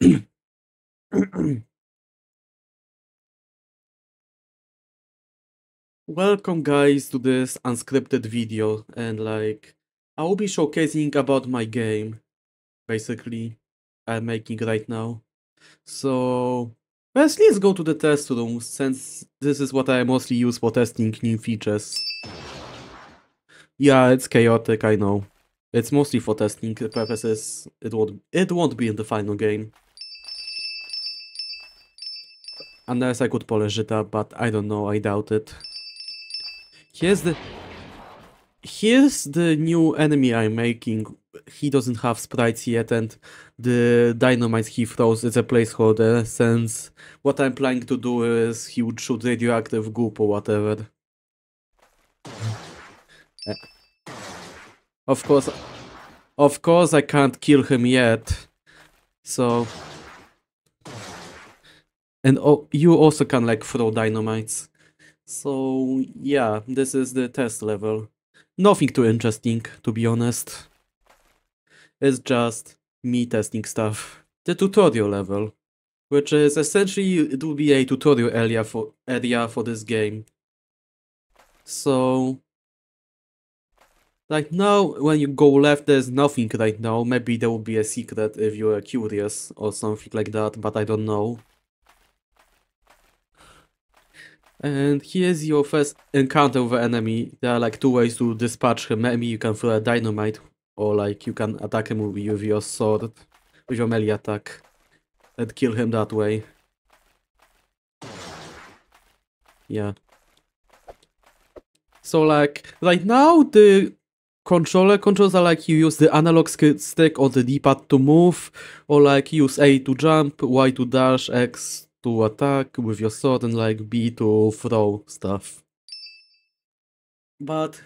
Welcome guys to this unscripted video and like I will be showcasing about my game basically I'm making right now. So first let's go to the test room since this is what I mostly use for testing new features. Yeah, it's chaotic, I know. It's mostly for testing purposes. It won't it won't be in the final game. Unless I could polish it up, but I don't know, I doubt it. Here's the... Here's the new enemy I'm making. He doesn't have sprites yet and the dynamite he throws is a placeholder since what I'm planning to do is he would shoot radioactive goop or whatever. Of course, of course I can't kill him yet, so and oh, you also can like throw dynamites. So yeah, this is the test level. Nothing too interesting, to be honest. It's just me testing stuff. The tutorial level, which is essentially it will be a tutorial area for area for this game. So like now, when you go left, there's nothing right now. Maybe there will be a secret if you are curious or something like that, but I don't know. And here's your first encounter with an enemy. There are like two ways to dispatch him. Maybe you can throw a dynamite or like you can attack him with your sword, with your melee attack and kill him that way. Yeah. So like right now the controller controls are like you use the analog stick or the D-pad to move or like use A to jump, Y to dash, X to attack with your sword and like B or throw stuff. But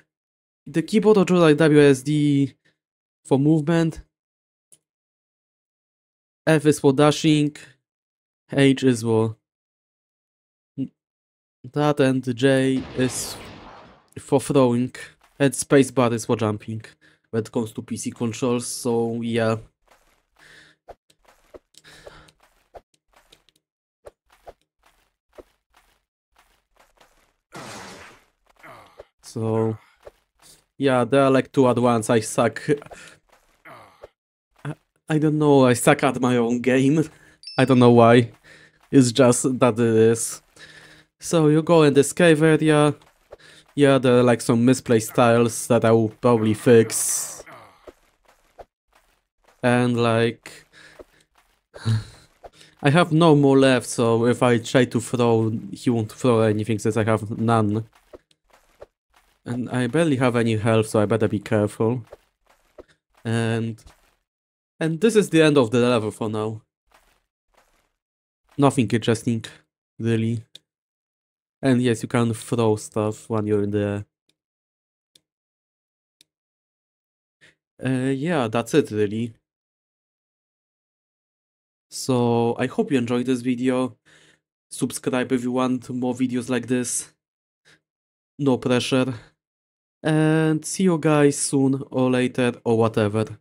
the keyboard or like WSD for movement, F is for dashing, H is for that and J is for throwing and space bar is for jumping when it comes to PC controls so yeah So, yeah, there are like two at once. I suck. I don't know. I suck at my own game. I don't know why. It's just that it is. So you go in this cave area. Yeah, there are like some misplaced tiles that I will probably fix. And like... I have no more left, so if I try to throw, he won't throw anything since I have none. And I barely have any health, so I better be careful. And... And this is the end of the level for now. Nothing interesting, really. And yes, you can throw stuff when you're in the Uh, yeah, that's it really. So I hope you enjoyed this video. Subscribe if you want more videos like this. no pressure. And see you guys soon or later or whatever.